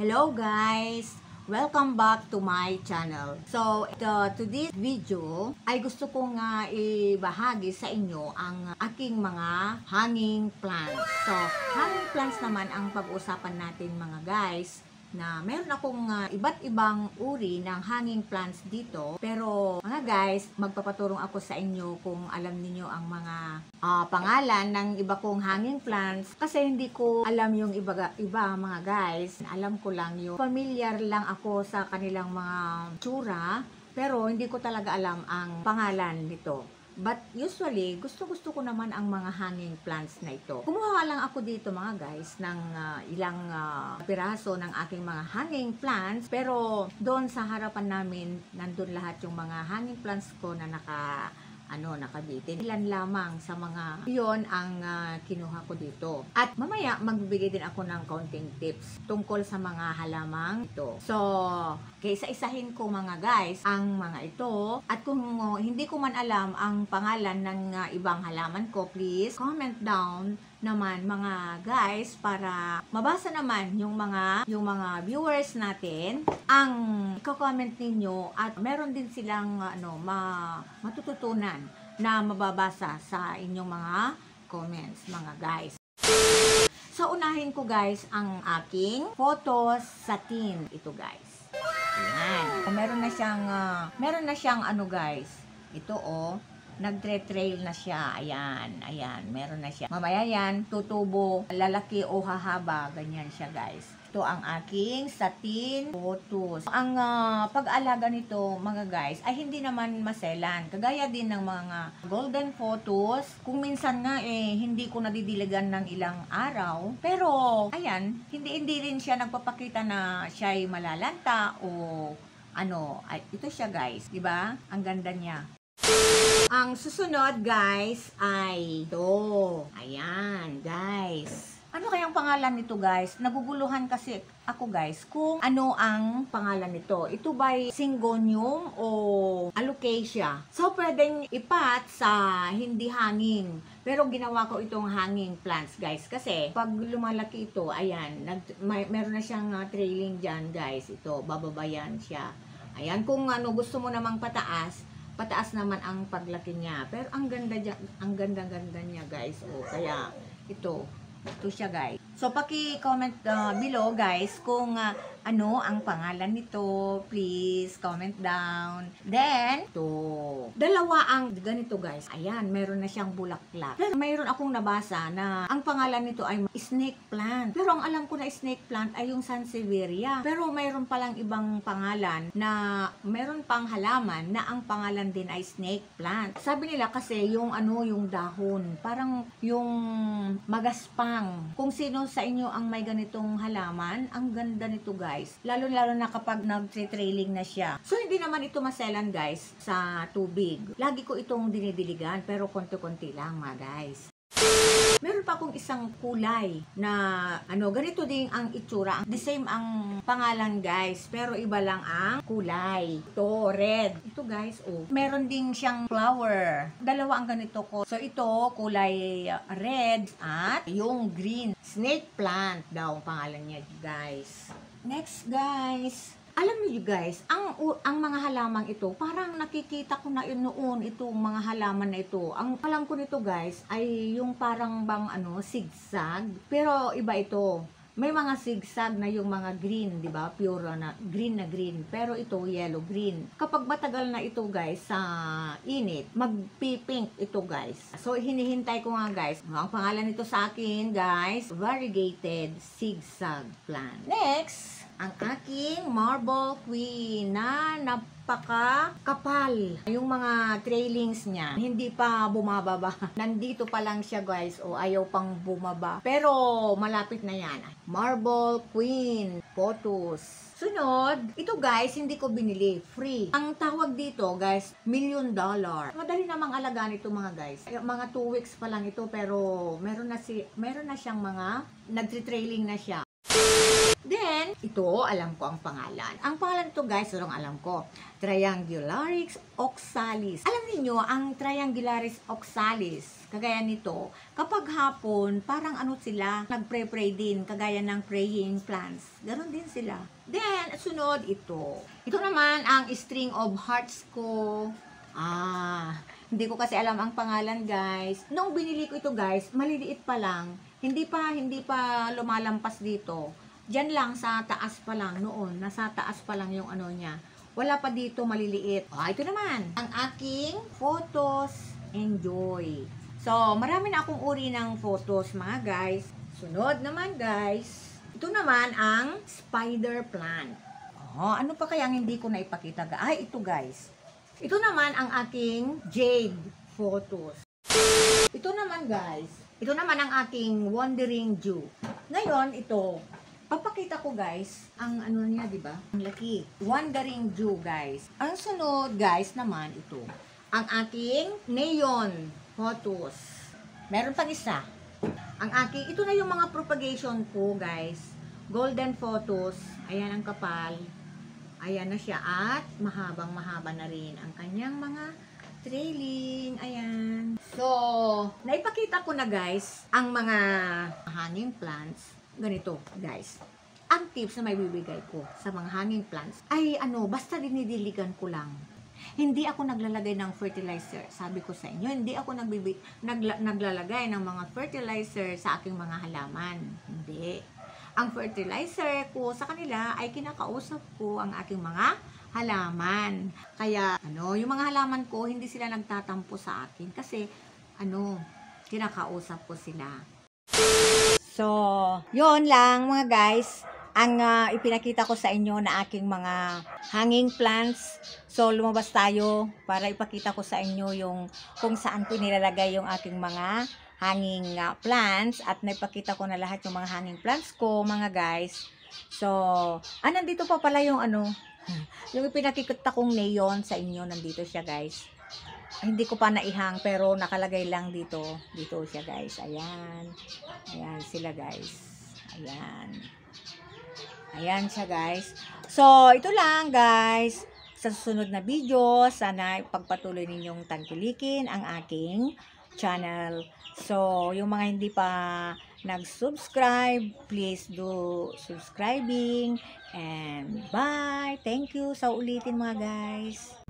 Hello guys! Welcome back to my channel. So, uh, to this video, ay gusto kong uh, ibahagi sa inyo ang aking mga hanging plants. So, hanging plants naman ang pag-uusapan natin mga guys na meron akong uh, iba't ibang uri ng hanging plants dito. Pero mga guys, magpapaturong ako sa inyo kung alam niyo ang mga uh, pangalan ng iba kong hanging plants kasi hindi ko alam yung iba, iba mga guys. Alam ko lang yung familiar lang ako sa kanilang mga tsura pero hindi ko talaga alam ang pangalan nito. But usually, gusto-gusto ko naman ang mga hanging plants na ito. Kumuha lang ako dito mga guys ng uh, ilang uh, piraso ng aking mga hanging plants. Pero doon sa harapan namin, nandun lahat yung mga hanging plants ko na naka ano nakabitin. Ilan lamang sa mga yon ang uh, kinuha ko dito. At mamaya magbibigay din ako ng counting tips tungkol sa mga halamang ito. So, kaysa-isahin ko mga guys ang mga ito at kung uh, hindi ko man alam ang pangalan ng uh, ibang halaman ko, please comment down naman mga guys para mabasa naman yung mga yung mga viewers natin ang ko-comment ninyo at meron din silang ano ma, matututunan na mababasa sa inyong mga comments mga guys. So unahin ko guys ang aking photos satin ito guys. Yan. Meron na siyang uh, meron na siyang ano guys. Ito oh nagtre-trail na siya. Ayan, ayan, meron na siya. Mamaya yan, tutubo, lalaki o hahaba, ganyan siya guys. Ito ang aking satin photos. Ang uh, pag-alaga nito mga guys ay hindi naman maselan. Kagaya din ng mga golden photos. Kung minsan nga eh hindi ko nadidiligan ng ilang araw. Pero ayan, hindi hindi rin siya nagpapakita na siya ay malalanta o ano, ay, ito siya guys, 'di ba? Ang ganda niya. Ang susunod, guys, ay ito. Ayan, guys. Ano kayang pangalan nito, guys? Naguguluhan kasi ako, guys, kung ano ang pangalan nito. Ito ba'y syngonium o alocasia? So, pwedeng ipat sa hindi hanging. Pero ginawa ko itong hanging plants, guys. Kasi, pag lumalaki ito, ayan, nag, may, meron na siyang uh, trailing dyan, guys. Ito, bababayan siya. Ayan, kung ano, gusto mo namang pataas, pataas naman ang paglaki niya. Pero ang ganda niya, ang ganda-ganda niya guys. Oh, kaya ito, ito siya guys. So, paki-comment uh, below guys kung uh, ano ang pangalan nito, please comment down. Then, to dalawa ang ganito guys. Ayan, meron na siyang bulaklak. Pero mayroon akong nabasa na ang pangalan nito ay snake plant. Pero ang alam ko na snake plant ay yung sansevieria. Pero mayroon palang ibang pangalan na mayroon pang halaman na ang pangalan din ay snake plant. Sabi nila kasi yung ano, yung dahon, parang yung magaspang. Kung sino sa inyo ang may ganitong halaman, ang ganda nito guys guys. Lalo-lalo na kapag nag-trailing na siya. So, hindi naman ito maselan guys sa tubig. Lagi ko itong dinidiligan pero konti-konti lang mga guys. Meron pa akong isang kulay na ano, ganito din ang itsura. The same ang pangalan guys, pero iba lang ang kulay. Ito, red. Ito guys, oh. Meron ding siyang flower. Dalawa ang ganito ko. So ito, kulay uh, red at yung green. Snake plant daw ang pangalan niya guys. Next, guys. Alam niyo guys, ang ang mga halaman ito, parang nakikita ko na noon itong mga halaman na ito. Ang alam ko nito guys ay yung parang bang ano, zigzag, pero iba ito. May mga zigzag na yung mga green, 'di ba? Pure na green na green, pero ito yellow green. Kapag matagal na ito guys sa init, magpi-pink ito guys. So hinihintay ko nga guys. Ang pangalan nito sa akin guys, variegated zigzag plant. Next, ang aking marble queen na napaka kapal. Yung mga trailings niya, hindi pa bumababa. Nandito pa lang siya guys, o ayaw pang bumaba. Pero malapit na yan. Marble queen, photos. Sunod, ito guys, hindi ko binili. Free. Ang tawag dito guys, million dollar. Madali namang alagaan ito mga guys. Mga 2 weeks pa lang ito pero meron na, si, meron na siyang mga nagtitrailing na siya. Then, ito, alam ko ang pangalan. Ang pangalan to guys, anong alam ko? Triangularis oxalis. Alam niyo ang Triangularis oxalis, kagaya nito, kapag hapon, parang ano sila, nagpre-pray din, kagaya ng praying plants. Ganon din sila. Then, sunod ito. Ito naman ang string of hearts ko. Ah, hindi ko kasi alam ang pangalan guys. Noong binili ko ito guys, maliliit pa lang. Hindi pa, hindi pa lumalampas dito Diyan lang sa taas pa lang noon, nasa taas pa lang yung ano niya. Wala pa dito maliliit. Ah, ito naman, ang aking photos. Enjoy. So, marami na akong uri ng photos mga guys. Sunod naman guys, ito naman ang spider plant. Oh, ano pa kaya hindi ko na ipakita? Ay, ito guys. Ito naman ang aking jade photos. Ito naman guys, ito naman ang aking wandering Jew. Ngayon, ito, Papakita ko guys, ang ano niya, di ba? Ang laki. One garing Jew guys. Ang sunod guys naman ito. Ang aking neon photos. Meron pang isa. Ang aking, ito na yung mga propagation ko guys. Golden photos. Ayan ang kapal. Ayan na siya. At mahabang mahaba na rin ang kanyang mga trailing. Ayan. So, naipakita ko na guys ang mga hanging plants ganito, guys. Ang tips na may bibigay ko sa mga hanging plants ay ano, basta dinidiligan ko lang. Hindi ako naglalagay ng fertilizer, sabi ko sa inyo. Hindi ako nagbibi, nagla, naglalagay ng mga fertilizer sa aking mga halaman. Hindi. Ang fertilizer ko sa kanila ay kinakausap ko ang aking mga halaman. Kaya ano, yung mga halaman ko hindi sila nagtatampo sa akin kasi ano, kinakausap ko sila. So, yon lang mga guys ang uh, ipinakita ko sa inyo na aking mga hanging plants. So, lumabas tayo para ipakita ko sa inyo yung kung saan ko nilalagay yung aking mga hanging uh, plants at naipakita ko na lahat yung mga hanging plants ko, mga guys. So, ah, nandito pa pala yung ano, yung ipinakikita kong neon sa inyo, nandito siya, guys. Ay, hindi ko pa naihang pero nakalagay lang dito. Dito siya, guys. Ayan. Ayan sila guys. Ayan. Ayan siya guys. So, ito lang guys. Sa susunod na video, sana pagpatuloy ninyong tangkilikin ang aking channel. So, yung mga hindi pa nag-subscribe, please do subscribing. And bye! Thank you sa ulitin mga guys.